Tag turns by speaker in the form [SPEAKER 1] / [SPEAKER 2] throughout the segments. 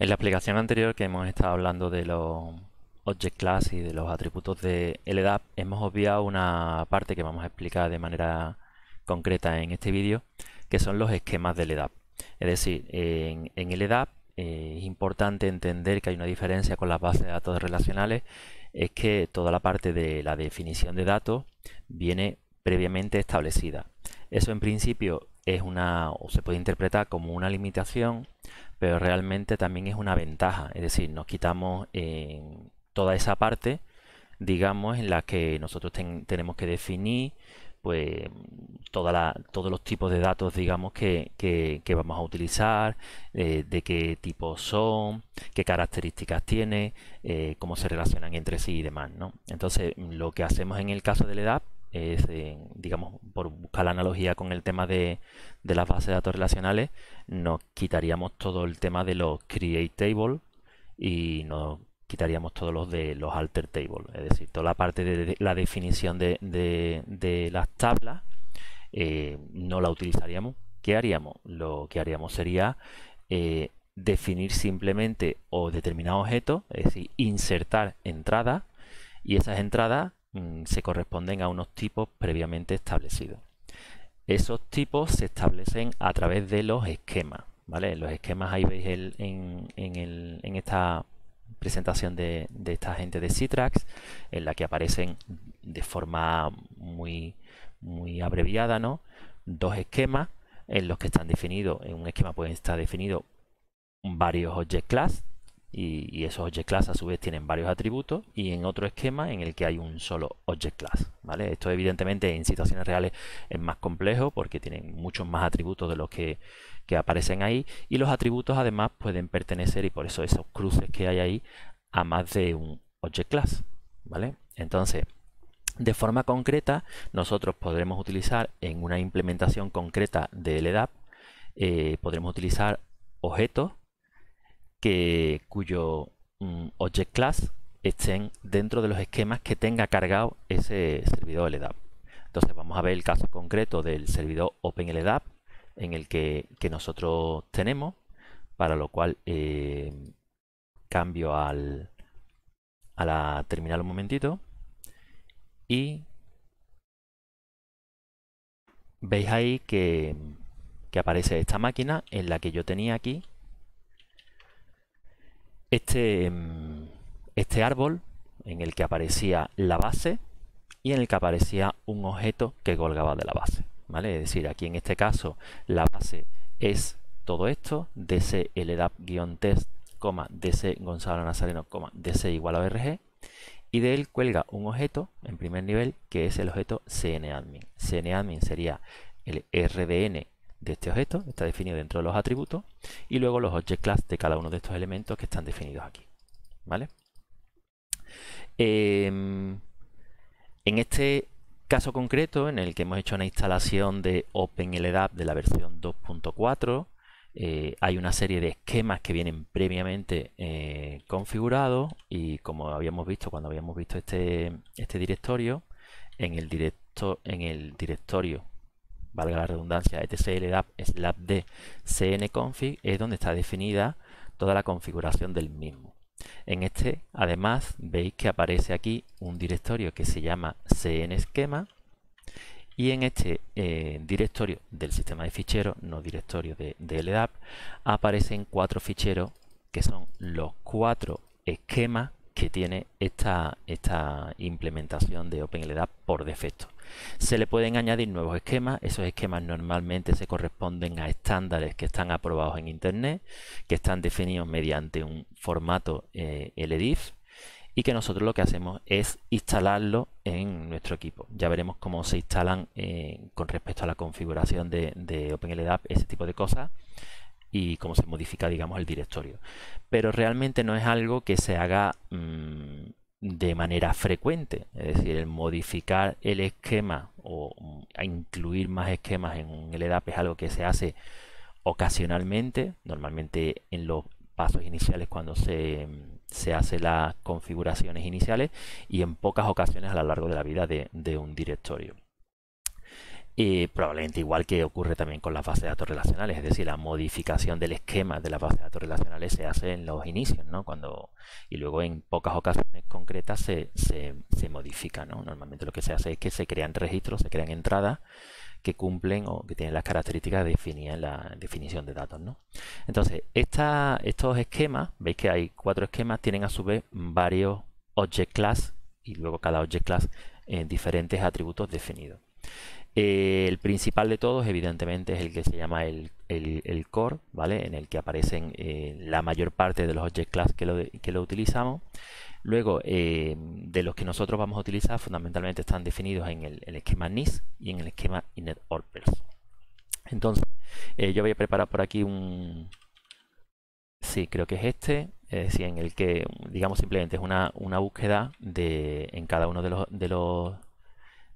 [SPEAKER 1] En la explicación anterior que hemos estado hablando de los object class y de los atributos de LDAP, hemos obviado una parte que vamos a explicar de manera concreta en este vídeo, que son los esquemas de LDAP. Es decir, en, en LDAP eh, es importante entender que hay una diferencia con las bases de datos relacionales, es que toda la parte de la definición de datos viene previamente establecida. Eso en principio es una, o se puede interpretar como una limitación, pero realmente también es una ventaja. Es decir, nos quitamos toda esa parte, digamos, en la que nosotros tenemos que definir pues todos los tipos de datos digamos que, vamos a utilizar eh, de qué tipo son qué características tiene eh, cómo se relacionan entre sí y demás entonces lo que hacemos en el caso de la edad eh, digamos, por buscar la analogía con el tema de, de, las bases de datos relacionales, nos quitaríamos todo el tema de los create table y nos quitaríamos todos los de los alter table, es decir, toda la parte de, la definición de, las tablas eh, no la utilizaríamos. ¿Qué haríamos? Lo que haríamos sería eh, definir simplemente o determinados objeto es decir, insertar entradas y esas entradas Mm, se corresponden a unos tipos previamente establecidos. Esos tipos se establecen a través de los esquemas. ¿vale? Los esquemas ahí veis en, en, el, en, esta presentación de, de esta gente de Citrax, en la que aparecen de forma muy, muy abreviada, ¿no? Dos esquemas en los que están definidos, en un esquema pueden estar definidos varios object class y, esos object class a su vez tienen varios atributos y en otro esquema en el que hay un solo object class, ¿vale? Esto evidentemente en situaciones reales es más complejo porque tienen muchos más atributos de los que, aparecen ahí y los atributos además pueden pertenecer y por eso esos cruces que hay ahí a más de un object class, ¿vale? Entonces, de forma concreta, nosotros podremos utilizar en una implementación concreta de LDAP, eh, podremos utilizar objetos que, cuyo mm, object class estén dentro de los esquemas que tenga cargado ese servidor LDAP. Entonces vamos a ver el caso concreto del servidor OpenLDAP en el que, nosotros tenemos, para lo cual eh, cambio al, a la terminal un momentito y veis ahí que aparece esta máquina en la que yo tenía aquí este, em, este árbol en el que aparecía la base y en el que aparecía un objeto que colgaba de la base. ¿vale? Es decir, aquí en este caso la base es todo esto, ldap e test dc Gonzalo Nazareno, dc igual a org, y de él cuelga un objeto en primer nivel que es el objeto cnadmin. cnadmin sería el rdn de este objeto, está definido dentro de los atributos, y luego los object class de cada uno de estos elementos que están definidos aquí. ¿Vale? Em, en este caso concreto, en el que hemos hecho una instalación de OpenLDAP de la versión 2.4, eh, hay una serie de esquemas que vienen previamente eh, configurados y como habíamos visto cuando habíamos visto este, este directorio, en el, en el directorio valga la redundancia, el slab de cnconfig es donde está definida toda la configuración del mismo. En este, además, veis que aparece aquí un directorio que se llama esquema y en este eh, directorio del sistema de ficheros, no directorio de, LDAP, aparecen cuatro ficheros que son los cuatro esquemas que tiene esta, esta implementación de OpenLDAP por defecto. Se le pueden añadir nuevos esquemas, esos esquemas normalmente se corresponden a estándares que están aprobados en Internet, que están definidos mediante un formato eh, LDIF y que nosotros lo que hacemos es instalarlo en nuestro equipo. Ya veremos cómo se instalan eh, con respecto a la configuración de, de OpenLDAP, ese tipo de cosas y cómo se modifica, digamos, el directorio. Pero realmente no es algo que se haga mm, de manera frecuente, es decir, el modificar el esquema o mm, incluir más esquemas en el EDAP es algo que se hace ocasionalmente, normalmente en los pasos iniciales cuando se, se hace las configuraciones iniciales y en pocas ocasiones a lo largo de la vida de un directorio. Y probablemente igual que ocurre también con las bases de datos relacionales, es decir, la modificación del esquema de las bases de datos relacionales se hace en los inicios, ¿no? Cuando, y luego en pocas ocasiones concretas se, modifica, Normalmente lo que se hace es que se crean registros, se crean entradas que cumplen o que tienen las características definidas en la definición de datos, ¿no? Entonces, estos esquemas, veis que hay cuatro esquemas, tienen a su vez varios object class y luego cada object class en diferentes atributos definidos. Eh, el principal de todos, evidentemente, es el que se llama el, core, ¿vale? En el que aparecen eh, la mayor parte de los object class que lo, que lo utilizamos. Luego, eh, de los que nosotros vamos a utilizar, fundamentalmente están definidos en el, esquema NIS y en el esquema inner e Entonces, yo voy a preparar por aquí un... Sí, creo que es este, es decir, en el que, digamos, simplemente es una, una búsqueda de, en cada uno de los, de los,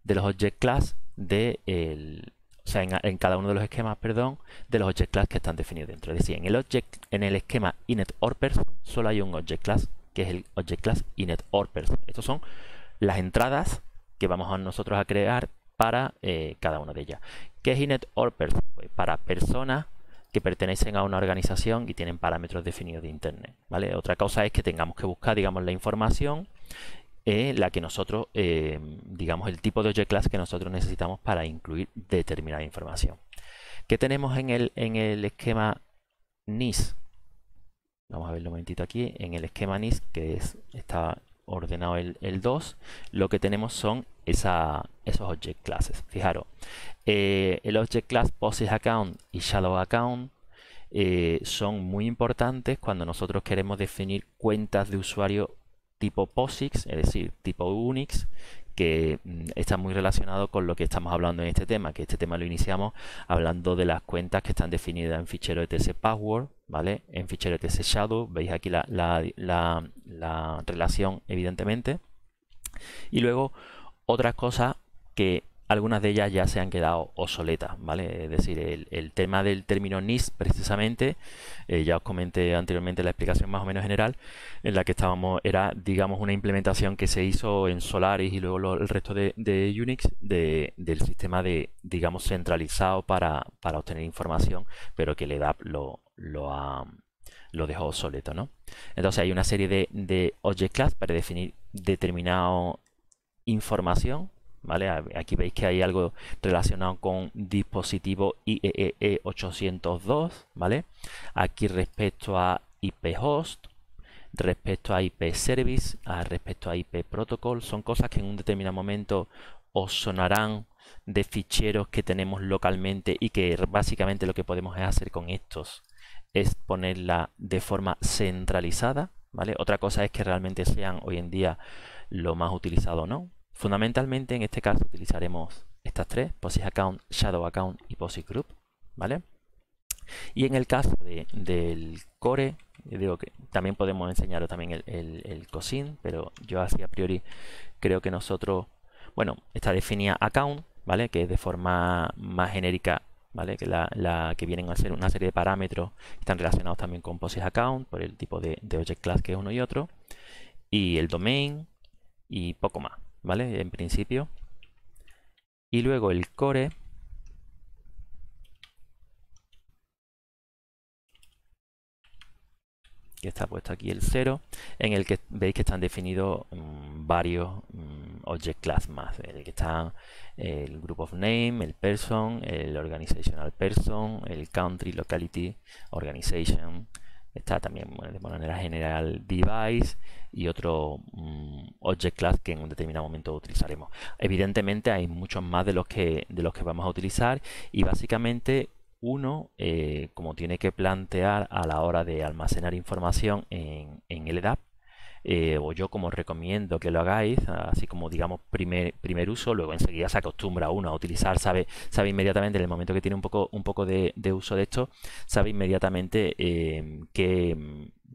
[SPEAKER 1] de los object class de el, o sea, en, cada uno de los esquemas, perdón, de los object class que están definidos dentro. Es decir, en el object, en el esquema inet or person solo hay un object class, que es el object class inet or person. Estos son las entradas que vamos a nosotros a crear para eh, cada una de ellas. ¿Qué es inet or person? Pues para personas que pertenecen a una organización y tienen parámetros definidos de internet, ¿vale? Otra cosa es que tengamos que buscar, digamos, la información eh, la que nosotros, eh, digamos, el tipo de object class que nosotros necesitamos para incluir determinada información. ¿Qué tenemos en el, en el esquema NIS? Vamos a verlo un momentito aquí. En el esquema NIS, que es, está ordenado el, el 2, lo que tenemos son esa, esos object classes. Fijaros, eh, el object class POSIX account y shadow account son muy importantes cuando nosotros queremos definir cuentas de usuario tipo POSIX, es decir, tipo UNIX, que mm, está muy relacionado con lo que estamos hablando en este tema, que este tema lo iniciamos hablando de las cuentas que están definidas en fichero etc password, ¿vale? En fichero etc shadow, veis aquí la, la relación evidentemente. Y luego otra cosa que algunas de ellas ya se han quedado obsoletas, ¿vale? Es decir, el, tema del término NIST precisamente, eh, ya os comenté anteriormente la explicación más o menos general, en la que estábamos, era digamos una implementación que se hizo en Solaris y luego el resto de, Unix del sistema de, digamos, centralizado para, obtener información, pero que le da lo, lo ha ah, lo dejó obsoleto, ¿no? Entonces hay una serie de, de object class para definir determinado información Aquí veis que hay algo relacionado con dispositivo e e e IEEE 802, Aquí respecto a IP host, respecto a IP service, a respecto a IP protocol, son cosas que en un determinado momento os sonarán de ficheros que tenemos localmente y que básicamente lo que podemos hacer con estos es ponerla de forma centralizada, Otra cosa es que realmente sean hoy en día lo más utilizado no, Fundamentalmente en este caso utilizaremos estas tres, posis Account, Shadow Account y posis Group, ¿vale? Y en el caso de, del core, digo que también podemos enseñaros también el, el, cosin, pero yo así a priori creo que nosotros, bueno, está definida account, ¿vale? Que es de forma más genérica, ¿vale? Que la, que vienen a ser una serie de parámetros que están relacionados también con POSIX account por el tipo de, de object class que es uno y otro, y el domain y poco más, ¿vale? En principio. Y luego el core. que está puesto aquí el 0, en el que veis que están definidos mm, varios mm, object class más, el que están el group of name, el person, el organizational person, el country, locality, organization, Está también de manera general device y otro mm, object class que en un determinado momento utilizaremos. Evidentemente hay muchos más de los que, de los que vamos a utilizar y básicamente uno, eh, como tiene que plantear a la hora de almacenar información en, en LDAP, eh, o yo como recomiendo que lo hagáis, así como digamos primer, primer uso, luego enseguida se acostumbra uno a utilizar, sabe, sabe inmediatamente, en el momento que tiene un poco, un poco de, uso de esto, sabe inmediatamente eh, qué,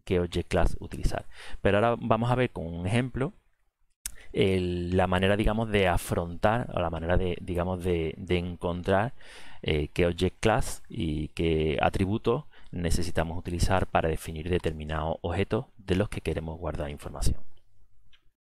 [SPEAKER 1] qué Object Class utilizar. Pero ahora vamos a ver con un ejemplo la manera, digamos, de afrontar o la manera de, digamos, de, encontrar eh, qué object class y qué atributos necesitamos utilizar para definir determinados objetos de los que queremos guardar información.